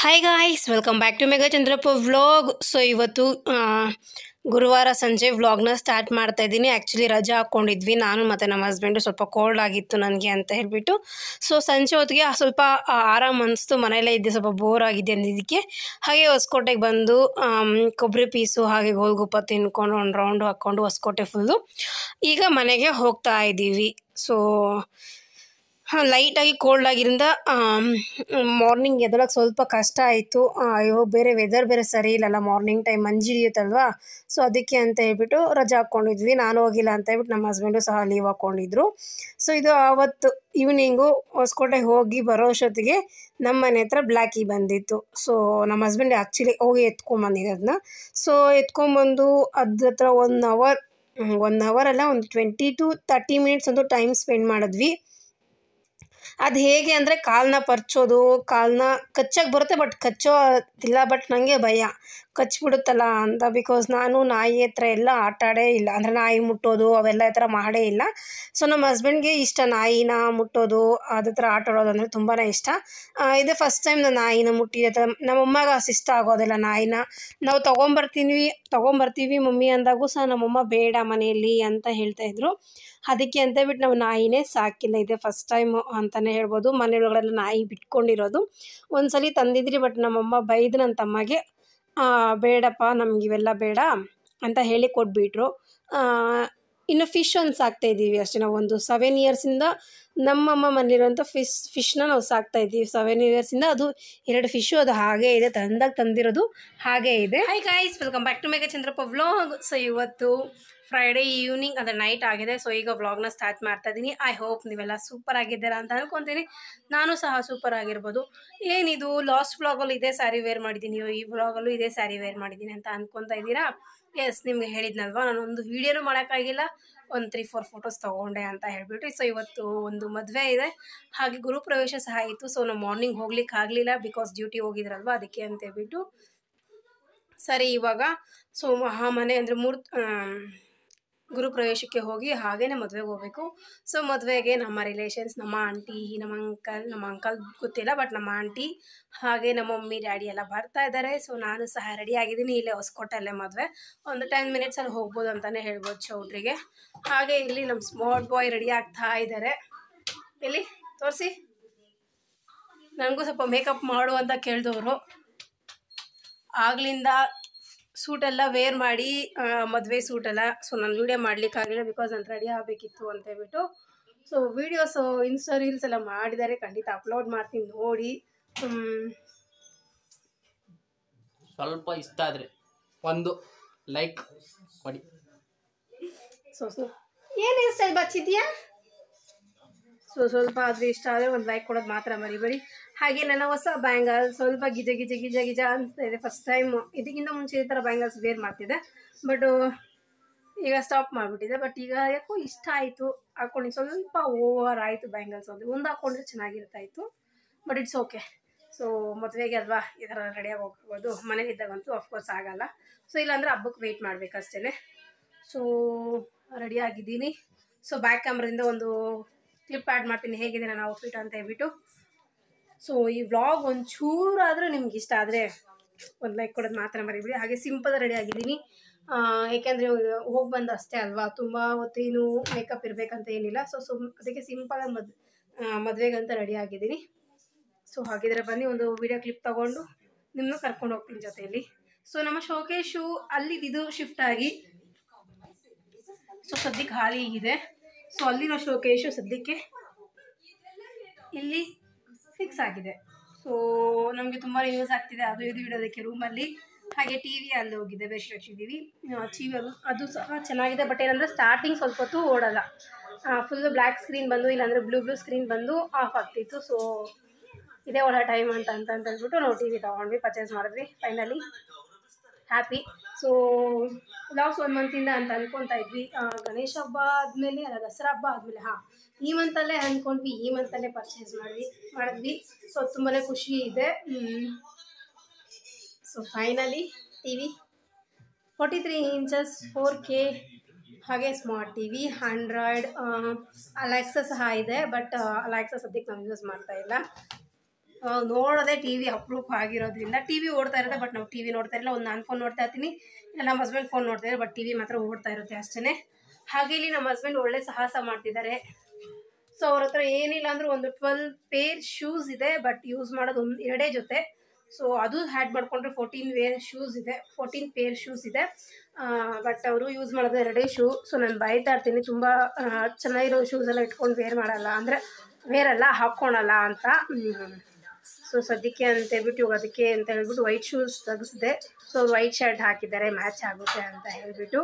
hi guys welcome back to Megha Chandrappa vlog so ಇವತ್ತು ಗುರುವಾರ ಸಂಜೆ ವ್ಲಾಗ್ನ ಸ್ಟಾರ್ಟ್ ಮಾಡ್ತಾ ಇದ್ದೀನಿ ಆ್ಯಕ್ಚುಲಿ ರಜಾ ಹಾಕ್ಕೊಂಡಿದ್ವಿ ನಾನು ಮತ್ತು ನಮ್ಮ ಹಸ್ಬೆಂಡು ಸ್ವಲ್ಪ ಕೋಲ್ಡ್ ಆಗಿತ್ತು ನನಗೆ ಅಂತ ಹೇಳ್ಬಿಟ್ಟು ಸೊ ಸಂಜೆ ಹೊತ್ತಿಗೆ ಸ್ವಲ್ಪ ಆರಾಮ್ ಅನಿಸ್ತು ಮನೆಯಲ್ಲೇ ಇದ್ದೆ ಸ್ವಲ್ಪ ಬೋರ್ ಆಗಿದೆ ಅಂದಿದ್ದಕ್ಕೆ ಹಾಗೆ ಹೊಸಕೋಟೆಗೆ ಬಂದು ಕೊಬ್ಬರಿ ಪೀಸು ಹಾಗೆ ಗೋಲ್ಗುಪ್ಪ ತಿನ್ಕೊಂಡು ಒಂದು ರೌಂಡು ಹಾಕ್ಕೊಂಡು ಹೊಸಕೋಟೆ ಫುಲ್ಲು ಈಗ ಮನೆಗೆ ಹೋಗ್ತಾ ಇದ್ದೀವಿ ಸೊ ಲೈಟಾಗಿ ಕೋಲ್ಡ್ ಆಗಿರಿಂದ ಮಾರ್ನಿಂಗ್ ಎದೊಳಗೆ ಸ್ವಲ್ಪ ಕಷ್ಟ ಆಯಿತು ಅಯ್ಯೋ ಬೇರೆ ವೆದರ್ ಬೇರೆ ಸರಿ ಇಲ್ಲಲ್ಲ ಮಾರ್ನಿಂಗ್ ಟೈಮ್ ಮಂಜು ಹಿಡಿಯುತ್ತಲ್ವಾ ಸೊ ಅದಕ್ಕೆ ಅಂತ ಹೇಳ್ಬಿಟ್ಟು ರಜಾ ಹಾಕ್ಕೊಂಡಿದ್ವಿ ನಾನು ಹೋಗಿಲ್ಲ ಅಂತ ಹೇಳ್ಬಿಟ್ಟು ನಮ್ಮ ಹಸ್ಬೆಂಡು ಸಹ ಲೀವ್ ಹಾಕ್ಕೊಂಡಿದ್ರು ಸೊ ಇದು ಆವತ್ತು ಈವ್ನಿಂಗು ಹೊಸಕೋಟೆಗೆ ಹೋಗಿ ಬರೋ ಅಷ್ಟೊತ್ತಿಗೆ ನಮ್ಮ ಮನೆ ಹತ್ರ ಬ್ಲ್ಯಾಕಿ ಬಂದಿತ್ತು ಸೊ ನಮ್ಮ ಹಸ್ಬೆಂಡ್ ಆ್ಯಕ್ಚುಲಿ ಹೋಗಿ ಎತ್ಕೊಂಡ್ಬಂದಿದೆ ಅದನ್ನ ಸೊ ಎತ್ಕೊಂಬಂದು ಅದ್ರ ಹತ್ರ ಒನ್ ಅವರ್ ಒನ್ ಅವರಲ್ಲ ಒಂದು ಟ್ವೆಂಟಿ ಟು ತರ್ಟಿ ಮಿನಿಟ್ಸ್ ಅಂತೂ ಟೈಮ್ ಸ್ಪೆಂಡ್ ಮಾಡಿದ್ವಿ ಅದು ಹೇಗೆ ಅಂದರೆ ಕಾಲನ್ನ ಪರ್ಚೋದು ಕಾಲನ್ನ ಕಚ್ಚಾಗಿ ಬರುತ್ತೆ ಬಟ್ ಕಚ್ಚೋದಿಲ್ಲ ಬಟ್ ನನಗೆ ಭಯ ಕಚ್ಚಿಬಿಡುತ್ತಲ್ಲ ಅಂತ ಬಿಕಾಸ್ ನಾನು ನಾಯಿ ಹತ್ರ ಎಲ್ಲ ಆಟಾಡೇ ಇಲ್ಲ ಅಂದರೆ ನಾಯಿ ಮುಟ್ಟೋದು ಅವೆಲ್ಲ ಈ ಥರ ಮಾಡೇ ಇಲ್ಲ ಸೊ ನಮ್ಮ ಹಸ್ಬೆಂಡ್ಗೆ ಇಷ್ಟ ನಾಯಿನ ಮುಟ್ಟೋದು ಅದ್ರ ಥರ ಆಡೋದು ಅಂದರೆ ತುಂಬಾ ಇಷ್ಟ ಇದೆ ಫಸ್ಟ್ ಟೈಮ್ ನಾನು ನಾಯಿನ ಮುಟ್ಟಿದ್ದೆ ನಮ್ಮಮ್ಮಗೆ ಇಷ್ಟ ಆಗೋದಿಲ್ಲ ನಾಯಿನ ನಾವು ತೊಗೊಂಬರ್ತೀವಿ ತೊಗೊಂಬರ್ತೀವಿ ಮಮ್ಮಿ ಅಂದಾಗೂ ಸಹ ನಮ್ಮಮ್ಮ ಬೇಡ ಮನೆಯಲ್ಲಿ ಅಂತ ಹೇಳ್ತಾಯಿದ್ರು ಅದಕ್ಕೆ ಅಂತ ಬಿಟ್ಟು ನಾವು ನಾಯಿನೇ ಸಾಕಿಲ್ಲ ಇದೆ ಫಸ್ಟ್ ಟೈಮು ಅಂತ ಅಂತಲೇ ಹೇಳ್ಬೋದು ಒಳಗಡೆಲ್ಲ ನಾಯಿ ಬಿಟ್ಕೊಂಡಿರೋದು ಒಂದು ತಂದಿದ್ರಿ ಬಟ್ ನಮ್ಮಮ್ಮ ಬೈದ್ ನನ್ನ ತಮ್ಮಗೆ ಬೇಡಪ್ಪ ನಮ್ಗೆ ಇವೆಲ್ಲ ಬೇಡ ಅಂತ ಹೇಳಿ ಕೊಟ್ಬಿಟ್ರು ಇನ್ನು ಫಿಶ್ ಒಂದು ಸಾಕ್ತಾ ಇದ್ದೀವಿ ಅಷ್ಟೇ ನಾವು ಒಂದು ಸೆವೆನ್ ಇಯರ್ಸಿಂದ ನಮ್ಮಮ್ಮ ಮನೇಲಿರುವಂಥ ಫಿಶ್ ಫಿಶ್ನ ನಾವು ಸಾಕ್ತಾ ಇದ್ದೀವಿ ಸೆವೆನ್ ಇಯರ್ಸಿಂದ ಅದು ಎರಡು ಫಿಶು ಅದು ಹಾಗೇ ಇದೆ ತಂದಾಗ ತಂದಿರೋದು ಹಾಗೇ ಇದೆ hi guys welcome back to Megha Chandrappa blog so ಇವತ್ತು ಫ್ರೈಡೇ ಈವ್ನಿಂಗ್ ಅದು ನೈಟ್ ಆಗಿದೆ ಸೊ ಈಗ ವ್ಲಾಗ್ನ ಸ್ಟಾರ್ಟ್ ಮಾಡ್ತಾ ಇದ್ದೀನಿ ಐ ಹೋಪ್ ನೀವೆಲ್ಲ ಸೂಪರ್ ಆಗಿದ್ದೀರಾ ಅಂತ ಅನ್ಕೊತೀನಿ ನಾನು ಸಹ ಸೂಪರ್ ಆಗಿರ್ಬೋದು ಏನಿದು ಲಾಸ್ಟ್ ವ್ಲಾಗಲ್ಲೂ ಇದೇ ಸ್ಯಾರಿ ವೇರ್ ಮಾಡಿದ್ದೀನಿ ಈ ವ್ಲಾಗಲ್ಲೂ ಇದೇ ಸ್ಯಾರಿ ವೇರ್ ಮಾಡಿದ್ದೀನಿ ಅಂತ ಅನ್ಕೊತಾ ಇದ್ದೀರಾ ಎಸ್ ನಿಮ್ಗೆ ಹೇಳಿದ್ನಲ್ವಾ ಒಂದು ವೀಡಿಯೋನೂ ಮಾಡೋಕ್ಕಾಗಿಲ್ಲ ಒಂದು ತ್ರೀ ಫೋರ್ ಫೋಟೋಸ್ ತೊಗೊಂಡೆ ಅಂತ ಹೇಳಿಬಿಟ್ಟು ಸೊ ಇವತ್ತು ಒಂದು ಮದುವೆ ಇದೆ ಹಾಗೆ ಗುರುಪ್ರವೇಶ ಸಹ ಇತ್ತು ಸೊ ನಾವು ಮಾರ್ನಿಂಗ್ ಹೋಗ್ಲಿಕ್ಕೆ ಆಗಲಿಲ್ಲ ಬಿಕಾಸ್ ಡ್ಯೂಟಿ ಹೋಗಿದ್ರಲ್ವ ಅದಕ್ಕೆ ಅಂತೇಳ್ಬಿಟ್ಟು ಸರಿ ಇವಾಗ ಸೊ ಮಹಾಮನೆ ಅಂದರೆ ಮೂರು ಗುರು ಪ್ರವೇಶಕ್ಕೆ ಹೋಗಿ ಹಾಗೇ ಮದುವೆಗೆ ಹೋಗಬೇಕು ಸೊ ಮದುವೆಗೆ ನಮ್ಮ ರಿಲೇಷನ್ಸ್ ನಮ್ಮ ಆಂಟಿ ನಮ್ಮ ಅಂಕಲ್ ನಮ್ಮ ಅಂಕಲ್ ಗೊತ್ತಿಲ್ಲ ಬಟ್ ನಮ್ಮ ಆಂಟಿ ಹಾಗೆ ನಮ್ಮ ಮಮ್ಮಿ ಡ್ಯಾಡಿ ಎಲ್ಲ ಬರ್ತಾ ಇದ್ದಾರೆ ಸೊ ನಾನು ಸಹ ರೆಡಿ ಆಗಿದ್ದೀನಿ ಇಲ್ಲೇ ಹೊಸಕೋಟೆಲ್ಲೇ ಮದುವೆ ಒಂದು ಟೆನ್ ಮಿನಿಟ್ಸಲ್ಲಿ ಹೋಗ್ಬೋದು ಅಂತಲೇ ಹೇಳ್ಬೋದು ಚೌಟ್ರಿಗೆ ಹಾಗೆ ಇಲ್ಲಿ ನಮ್ಮ ಸ್ಮಾರ್ಟ್ ಬಾಯ್ ರೆಡಿ ಆಗ್ತಾ ಇದ್ದಾರೆ ಇಲ್ಲಿ ತೋರಿಸಿ ನನಗೂ ಸ್ವಲ್ಪ ಮೇಕಪ್ ಮಾಡು ಅಂತ ಕೇಳಿದವರು ಆಗ್ಲಿಂದ ಸೂಟ್ ಸೂಟೆಲ್ಲ ವೇರ್ ಮಾಡಿ ಮದುವೆ ಸೂಟೆಲ್ಲ ಸೊ ನಾನು ವೀಡಿಯೋ ಆಗಲಿಲ್ಲ ಬಿಕಾಸ್ ನಾನು ರೆಡಿ ಆಗಬೇಕಿತ್ತು ಅಂತ ಹೇಳ್ಬಿಟ್ಟು ಸೊ ವೀಡಿಯೋಸು ಇನ್ಸ್ಟಾ ರೀಲ್ಸ್ ಎಲ್ಲ ಮಾಡಿದ್ದಾರೆ ಖಂಡಿತ ಅಪ್ಲೋಡ್ ಮಾಡ್ತೀನಿ ನೋಡಿ ಸ್ವಲ್ಪ ಇಷ್ಟ ಆದ್ರೆ ಒಂದು ಲೈಕ್ ಕೊಡಿ ಸೊ ಸೊ ಏನು ಇಷ್ಟ ಬಚ್ಚಿದ್ಯಾ ಸೊ ಸ್ವಲ್ಪ ಆದ್ರೆ ಇಷ್ಟ ಆದ್ರೆ ಒಂದು ಲೈಕ್ ಕೊಡೋದು ಮಾತ್ರ ಮರಿಬೇಡಿ ಹಾಗೆ ನನ್ನ ಹೊಸ ಬ್ಯಾಂಗಲ್ ಸ್ವಲ್ಪ ಗಿಜ ಗಿಜ ಗಿಜ ಗಿಜ ಅನಿಸ್ತಾ ಇದೆ ಫಸ್ಟ್ ಟೈಮ್ ಇದಕ್ಕಿಂತ ಮುಂಚೆ ಈ ಥರ ಬ್ಯಾಂಗಲ್ಸ್ ವೇರ್ ಮಾಡ್ತಿದ್ದೆ ಬಟ್ ಈಗ ಸ್ಟಾಪ್ ಮಾಡಿಬಿಟ್ಟಿದೆ ಬಟ್ ಈಗ ಯಾಕೋ ಇಷ್ಟ ಆಯಿತು ಹಾಕೊಂಡು ಸ್ವಲ್ಪ ಓವರ್ ಆಯಿತು ಬ್ಯಾಂಗಲ್ಸ್ ಒಂದು ಒಂದು ಹಾಕೊಂಡ್ರೆ ಚೆನ್ನಾಗಿರ್ತಾಯಿತ್ತು ಬಟ್ ಇಟ್ಸ್ ಓಕೆ ಸೊ ಮದುವೆಗೆ ಅಲ್ವಾ ಈ ಥರ ರೆಡಿಯಾಗಿ ಹೋಗ್ಬೋದು ಮನೇಲಿದ್ದಾಗಂತೂ ಅಫ್ಕೋರ್ಸ್ ಆಗಲ್ಲ ಸೊ ಇಲ್ಲಾಂದರೆ ಹಬ್ಬಕ್ಕೆ ವೆಯ್ಟ್ ಮಾಡಬೇಕಷ್ಟೇ ಸೊ ರೆಡಿಯಾಗಿದ್ದೀನಿ ಸೊ ಬ್ಯಾಕ್ ಕ್ಯಾಮ್ರಿಂದ ಒಂದು ಕ್ಲಿಪ್ ಆ್ಯಡ್ ಮಾಡ್ತೀನಿ ಹೇಗಿದೆ ನಾನು ಔಟ್ಫಿಟ್ ಅಂತ ಹೇಳ್ಬಿಟ್ಟು ಸೊ ಈ ವ್ಲಾಗ್ ಒಂಚೂರು ಆದರೂ ನಿಮ್ಗೆ ಇಷ್ಟ ಆದರೆ ಒಂದು ಲೈಕ್ ಕೊಡೋದು ಮಾತ್ರ ಮರಿಬಿಡಿ ಹಾಗೆ ಸಿಂಪಲ್ ರೆಡಿ ಆಗಿದ್ದೀನಿ ಏಕೆಂದರೆ ಹೋಗಿ ಬಂದು ಅಷ್ಟೇ ಅಲ್ವಾ ತುಂಬ ಹೊತ್ತೇನು ಮೇಕಪ್ ಇರಬೇಕಂತ ಏನಿಲ್ಲ ಸೊ ಸುಮ್ ಅದಕ್ಕೆ ಆಗಿ ಮದ್ ಮದುವೆಗಂತ ರೆಡಿ ಆಗಿದ್ದೀನಿ ಸೊ ಹಾಗಿದ್ರೆ ಬನ್ನಿ ಒಂದು ವಿಡಿಯೋ ಕ್ಲಿಪ್ ತಗೊಂಡು ನಿಮ್ಮನ್ನು ಕರ್ಕೊಂಡು ಹೋಗ್ತೀನಿ ಜೊತೆಯಲ್ಲಿ ಸೊ ನಮ್ಮ ಶೋಕೇಶು ಅಲ್ಲಿ ಇದು ಶಿಫ್ಟ್ ಆಗಿ ಸೊ ಸದ್ಯಕ್ಕೆ ಖಾಲಿ ಇದೆ ಸೊ ಅಲ್ಲಿರೋ ಶೋಕೇಶು ಸದ್ಯಕ್ಕೆ ಇಲ್ಲಿ ಫಿಕ್ಸ್ ಆಗಿದೆ ಸೊ ನಮಗೆ ತುಂಬ ಯೂಸ್ ಆಗ್ತಿದೆ ಅದು ಇದು ಇಡೋದಕ್ಕೆ ರೂಮಲ್ಲಿ ಹಾಗೆ ಟಿ ವಿ ಅಲ್ಲಿ ಹೋಗಿದೆ ಬೆಸ್ಟ್ ಹಚ್ಚಿದ್ದೀವಿ ಟಿ ವಿ ಅದು ಅದು ಸಹ ಚೆನ್ನಾಗಿದೆ ಬಟ್ ಏನಂದರೆ ಸ್ಟಾರ್ಟಿಂಗ್ ಸ್ವಲ್ಪ ಹೊತ್ತು ಓಡಲ್ಲ ಫುಲ್ಲು ಬ್ಲ್ಯಾಕ್ ಸ್ಕ್ರೀನ್ ಬಂದು ಇಲ್ಲಾಂದರೆ ಬ್ಲೂ ಬ್ಲೂ ಸ್ಕ್ರೀನ್ ಬಂದು ಆಫ್ ಆಗ್ತಿತ್ತು ಸೊ ಇದೇ ಒಳ್ಳೆ ಟೈಮ್ ಅಂತ ಅಂತ ಹೇಳ್ಬಿಟ್ಟು ನಾವು ಟಿ ವಿ ತೊಗೊಂಡ್ವಿ ಪರ್ಚೇಸ್ ಮಾಡಿದ್ವಿ finally happy so last one ಮಂತಿಂದ ಅಂತ ಅಂದ್ಕೊತಾ ಇದ್ವಿ ಗಣೇಶ ಹಬ್ಬ ಆದಮೇಲೆ ಅಲ್ಲ ದಸರಾ ಹಬ್ಬ ಆದಮೇಲೆ ಹಾಂ ಈ ಮಂತಲ್ಲೇ ಅಂದ್ಕೊಂಡ್ವಿ ಈ ಮಂತಲ್ಲೇ ಪರ್ಚೇಸ್ ಮಾಡಿದ್ವಿ ಮಾಡಿದ್ವಿ ಸೊ ತುಂಬಾ ಖುಷಿ ಇದೆ so finally T V forty three inches four K ಹಾಗೆ smart T V Android Alexa ಸಹ ಇದೆ ಬಟ್ ಅಲೆಕ್ಸಸ್ ಸದ್ಯಕ್ಕೆ ನಾವು ಯೂಸ್ ಮಾಡ್ತಾ ಇಲ್ಲ ನೋಡೋದೇ ಟಿ ವಿ ಅಪ್ರೂಫ್ ಆಗಿರೋದ್ರಿಂದ ಟಿ ವಿ ಓಡ್ತಾ ಇರುತ್ತೆ ಬಟ್ ನಾವು ಟಿ ವಿ ನೋಡ್ತಾ ಇರಲಿಲ್ಲ ಒಂದು ನಾನು ಫೋನ್ ನೋಡ್ತಾ ಇರ್ತೀನಿ ಇಲ್ಲ ನಮ್ಮ ಹಸ್ಬೆಂಡ್ ಫೋನ್ ನೋಡ್ತಾ ಇದ್ದಾರೆ ಬಟ್ ಟಿ ವಿ ಮಾತ್ರ ಓಡ್ತಾ ಇರುತ್ತೆ ಅಷ್ಟೇ ಹಾಗೆ ಇಲ್ಲಿ ನಮ್ಮ ಹಸ್ಬೆಂಡ್ ಒಳ್ಳೆ ಸಾಹಸ ಮಾಡ್ತಿದ್ದಾರೆ ಸೊ ಅವ್ರ ಹತ್ರ ಏನಿಲ್ಲ ಅಂದ್ರೆ ಒಂದು ಟ್ವೆಲ್ ಪೇರ್ ಶೂಸ್ ಇದೆ ಬಟ್ ಯೂಸ್ ಮಾಡೋದು ಒಂದು ಎರಡೇ ಜೊತೆ ಸೊ ಅದು ಹ್ಯಾಡ್ ಮಾಡಿಕೊಂಡ್ರೆ ಫೋರ್ಟೀನ್ ವೇರ್ ಶೂಸ್ ಇದೆ ಫೋರ್ಟೀನ್ ಪೇರ್ ಶೂಸ್ ಇದೆ ಬಟ್ ಅವರು ಯೂಸ್ ಮಾಡೋದು ಎರಡೇ ಶೂ ಸೊ ನಾನು ಬೈತಾ ಇರ್ತೀನಿ ತುಂಬ ಚೆನ್ನಾಗಿರೋ ಶೂಸೆಲ್ಲ ಇಟ್ಕೊಂಡು ವೇರ್ ಮಾಡಲ್ಲ ಅಂದರೆ ವೇರಲ್ಲ ಹಾಕ್ಕೊಳಲ್ಲ ಅಂತ ಸೊ ಸದ್ಯಕ್ಕೆ ಅಂತ ಹೇಳ್ಬಿಟ್ಟು ಇವಾಗ ಅದಕ್ಕೆ ಅಂತ ಹೇಳ್ಬಿಟ್ಟು ವೈಟ್ ಶೂಸ್ ತಗಿಸಿದೆ ಸೊ ವೈಟ್ ಶರ್ಟ್ ಹಾಕಿದ್ದಾರೆ ಮ್ಯಾಚ್ ಆಗುತ್ತೆ ಅಂತ ಹೇಳಿಬಿಟ್ಟು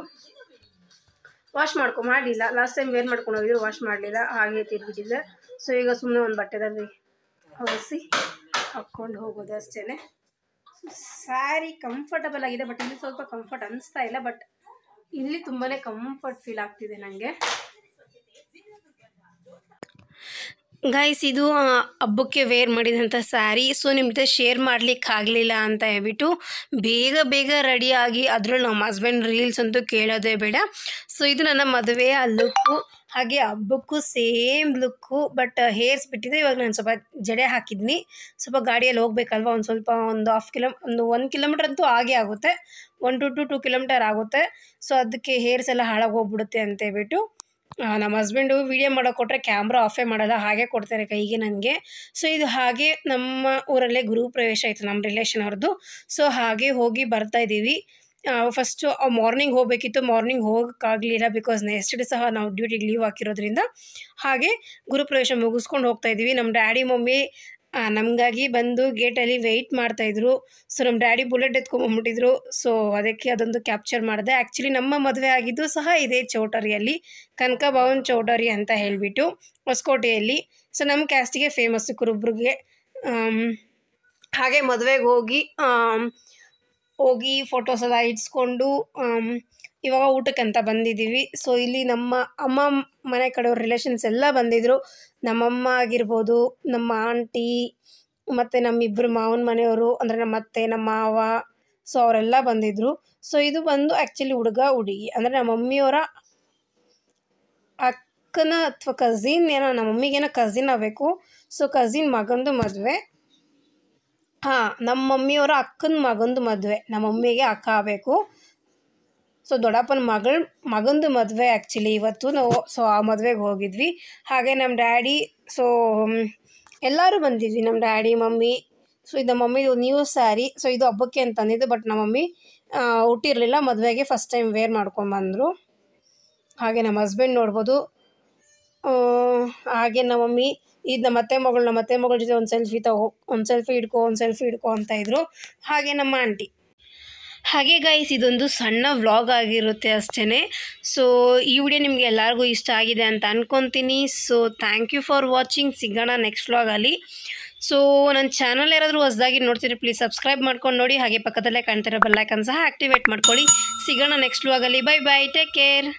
ವಾಶ್ ಮಾಡ್ಕೊ ಮಾಡಲಿಲ್ಲ ಲಾಸ್ಟ್ ಟೈಮ್ ವೇರ್ ಮಾಡ್ಕೊಂಡು ಹೋಗಿದ್ರು ವಾಶ್ ಮಾಡಲಿಲ್ಲ ಹಾಗೆ ತಿರ್ಬಿಟ್ಟಿದ್ದೆ ಸೊ ಈಗ ಸುಮ್ಮನೆ ಒಂದು ಬಟ್ಟೆದಲ್ಲಿ ಹೊಲಿಸಿ ಹಾಕ್ಕೊಂಡು ಹೋಗೋದು ಅಷ್ಟೇ ಸ್ಯಾರಿ ಕಂಫರ್ಟಬಲ್ ಆಗಿದೆ ಬಟ್ ಇಲ್ಲಿ ಸ್ವಲ್ಪ ಕಂಫರ್ಟ್ ಅನಿಸ್ತಾ ಇಲ್ಲ ಬಟ್ ಇಲ್ಲಿ ತುಂಬಾ ಕಂಫರ್ಟ್ ಫೀಲ್ ಆಗ್ತಿದೆ ನನಗೆ ಗೈಸ್ ಇದು ಹಬ್ಬಕ್ಕೆ ವೇರ್ ಮಾಡಿದಂಥ ಸ್ಯಾರಿ ಸೊ ನಿಮ್ಮ ಜೊತೆ ಶೇರ್ ಮಾಡ್ಲಿಕ್ಕೆ ಆಗಲಿಲ್ಲ ಅಂತ ಹೇಳ್ಬಿಟ್ಟು ಬೇಗ ಬೇಗ ರೆಡಿಯಾಗಿ ಅದರಲ್ಲೂ ನಮ್ಮ ಹಸ್ಬೆಂಡ್ ರೀಲ್ಸ್ ಅಂತೂ ಕೇಳೋದೇ ಬೇಡ ಸೊ ಇದು ನನ್ನ ಮದುವೆ ಲುಕ್ಕು ಹಾಗೆ ಹಬ್ಬಕ್ಕೂ ಸೇಮ್ ಲುಕ್ಕು ಬಟ್ ಹೇರ್ಸ್ ಬಿಟ್ಟಿದೆ ಇವಾಗ ನಾನು ಸ್ವಲ್ಪ ಜಡೆ ಹಾಕಿದ್ನಿ ಸ್ವಲ್ಪ ಗಾಡಿಯಲ್ಲಿ ಹೋಗ್ಬೇಕಲ್ವ ಒಂದು ಸ್ವಲ್ಪ ಒಂದು ಹಾಫ್ ಕಿಲೋ ಒಂದು ಒಂದು ಕಿಲೋಮೀಟ್ರ್ ಅಂತೂ ಆಗೇ ಆಗುತ್ತೆ one to two two kilometre ಆಗುತ್ತೆ ಸೊ ಅದಕ್ಕೆ ಹೇರ್ಸ್ ಎಲ್ಲ ಹಾಳಾಗೋಗ್ಬಿಡುತ್ತೆ ಅಂತೇಳ್ಬಿಟ್ಟು ನಮ್ಮ ಹಸ್ಬೆಂಡು ವೀಡಿಯೋ ಮಾಡೋ ಕೊಟ್ಟರೆ ಕ್ಯಾಮ್ರಾ ಆಫೇ ಮಾಡೋಲ್ಲ ಹಾಗೆ ಕೊಡ್ತಾರೆ ಕೈಗೆ ನನಗೆ ಸೊ ಇದು ಹಾಗೆ ನಮ್ಮ ಊರಲ್ಲೇ ಗುರು ಪ್ರವೇಶ ಆಯಿತು ನಮ್ಮ ರಿಲೇಷನ್ ಅವ್ರದ್ದು ಸೊ ಹಾಗೆ ಹೋಗಿ ಬರ್ತಾ ಇದ್ದೀವಿ ಫಸ್ಟು ಮಾರ್ನಿಂಗ್ ಹೋಗಬೇಕಿತ್ತು ಮಾರ್ನಿಂಗ್ ಹೋಗೋಕ್ಕಾಗಲಿಲ್ಲ ಬಿಕಾಸ್ ನೆಕ್ಸ್ಟ್ ಡೇ ಸಹ ನಾವು ಡ್ಯೂಟಿಗೆ ಲೀವ್ ಹಾಕಿರೋದ್ರಿಂದ ಹಾಗೆ ಗುರುಪ್ರವೇಶ ಮುಗಿಸ್ಕೊಂಡು ಹೋಗ್ತಾ ನಮ್ಮ ಡ್ಯಾಡಿ ಮಮ್ಮಿ ನಮಗಾಗಿ ಬಂದು ಗೇಟಲ್ಲಿ ವೆಯ್ಟ್ ಮಾಡ್ತಾಯಿದ್ರು ಸೊ ನಮ್ಮ ಡ್ಯಾಡಿ ಬುಲೆಟ್ ಎತ್ಕೊಂಬಂದ್ಬಿಟ್ಟಿದ್ರು ಸೊ ಅದಕ್ಕೆ ಅದೊಂದು ಕ್ಯಾಪ್ಚರ್ ಮಾಡಿದೆ ಆ್ಯಕ್ಚುಲಿ ನಮ್ಮ ಮದುವೆ ಆಗಿದ್ದು ಸಹ ಇದೆ ಚೌಟರಿಯಲ್ಲಿ ಭವನ್ ಚೌಟರಿ ಅಂತ ಹೇಳಿಬಿಟ್ಟು ಹೊಸಕೋಟೆಯಲ್ಲಿ ಸೊ ನಮ್ಮ ಕ್ಯಾಸ್ಟಿಗೆ ಫೇಮಸ್ಸು ಕುರುಬ್ರಿಗೆ ಹಾಗೆ ಮದುವೆಗೆ ಹೋಗಿ ಹೋಗಿ ಫೋಟೋಸ್ ಎಲ್ಲ ಇಡ್ಸ್ಕೊಂಡು ಇವಾಗ ಊಟಕ್ಕೆ ಅಂತ ಬಂದಿದ್ದೀವಿ ಸೊ ಇಲ್ಲಿ ನಮ್ಮ ಅಮ್ಮ ಮನೆ ಕಡೆಯವ್ರ ರಿಲೇಷನ್ಸ್ ಎಲ್ಲ ಬಂದಿದ್ದರು ನಮ್ಮಮ್ಮ ಆಗಿರ್ಬೋದು ನಮ್ಮ ಆಂಟಿ ಮತ್ತು ನಮ್ಮಿಬ್ಬರು ಮಾವನ ಮನೆಯವರು ಅಂದರೆ ನಮ್ಮ ಅತ್ತೆ ನಮ್ಮ ಮಾವ ಸೊ ಅವರೆಲ್ಲ ಬಂದಿದ್ದರು ಸೊ ಇದು ಬಂದು ಆ್ಯಕ್ಚುಲಿ ಹುಡುಗ ಹುಡುಗಿ ಅಂದರೆ ನಮ್ಮ ಮಮ್ಮಿಯವರ ಅಕ್ಕನ ಅಥವಾ ಕಝಿನ್ ಏನೋ ನಮ್ಮ ಮಮ್ಮಿಗೇನೋ ಕಝಿನ್ ಆಗಬೇಕು ಸೊ ಕಝಿನ್ ಮಗಂದು ಮದುವೆ ಹಾಂ ನಮ್ಮ ಮಮ್ಮಿಯವರ ಅಕ್ಕನ ಮಗಂದು ಮದುವೆ ನಮ್ಮ ಮಮ್ಮಿಗೆ ಅಕ್ಕ ಆಗಬೇಕು ಸೊ ದೊಡ್ಡಪ್ಪನ ಮಗಳ ಮಗಂದು ಮದುವೆ ಆ್ಯಕ್ಚುಲಿ ಇವತ್ತು ನಾವು ಸೊ ಆ ಮದುವೆಗೆ ಹೋಗಿದ್ವಿ ಹಾಗೆ ನಮ್ಮ ಡ್ಯಾಡಿ ಸೊ ಎಲ್ಲರೂ ಬಂದಿದ್ವಿ ನಮ್ಮ ಡ್ಯಾಡಿ ಮಮ್ಮಿ ಸೊ ಇದು ಮಮ್ಮಿ ನ್ಯೂ ಸ್ಯಾರಿ ಸೊ ಇದು ಹಬ್ಬಕ್ಕೆ ಅಂತ ಅಂದಿದ್ದು ಬಟ್ ನಮ್ಮ ಮಮ್ಮಿ ಹುಟ್ಟಿರಲಿಲ್ಲ ಮದುವೆಗೆ ಫಸ್ಟ್ ಟೈಮ್ ವೇರ್ ಮಾಡ್ಕೊಂಡು ಬಂದರು ಹಾಗೆ ನಮ್ಮ ಹಸ್ಬೆಂಡ್ ನೋಡ್ಬೋದು ಹಾಗೆ ನಮ್ಮಮ್ಮಿ ಇದು ನಮ್ಮ ಅತ್ತೆ ಮಗಳು ನಮ್ಮ ಅತ್ತೆ ಮಗಳ ಜೊತೆ ಒಂದು ಸೆಲ್ಫಿ ತಗೋ ಒಂದು ಸೆಲ್ಫಿ ಹಿಡ್ಕೊ ಒಂದು ಸೆಲ್ಫಿ ಹಿಡ್ಕೊ ಅಂತ ಇದ್ರು ಹಾಗೆ ನಮ್ಮ ಆಂಟಿ ಹಾಗೆ ಗೈಸ್ ಇದೊಂದು ಸಣ್ಣ ವ್ಲಾಗ್ ಆಗಿರುತ್ತೆ ಅಷ್ಟೇ ಸೊ ಈ ವಿಡಿಯೋ ನಿಮಗೆ ಎಲ್ಲರಿಗೂ ಇಷ್ಟ ಆಗಿದೆ ಅಂತ ಅಂದ್ಕೊತೀನಿ so thank you for watching ಸಿಗೋಣ ನೆಕ್ಸ್ಟ್ ವ್ಲಾಗಲ್ಲಿ ಸೊ ನನ್ನ ಚಾನಲ್ ಯಾರಾದರೂ ಹೊಸದಾಗಿ ನೋಡ್ತೀರಿ ಪ್ಲೀಸ್ ಸಬ್ಸ್ಕ್ರೈಬ್ ಮಾಡ್ಕೊಂಡು ನೋಡಿ ಹಾಗೆ ಪಕ್ಕದಲ್ಲೇ ಕಾಣ್ತಿರೋ ಬೆಲ್ಲೈಕನ್ ಸಹ ಆಕ್ಟಿವೇಟ್ ಮಾಡ್ಕೊಳ್ಳಿ ಸಿಗೋಣ ನೆಕ್ಸ್ಟ್ ವ್ಲಾಗಲ್ಲಿ ಬೈ ಬೈ ಟೇಕ್ ಕೇರ್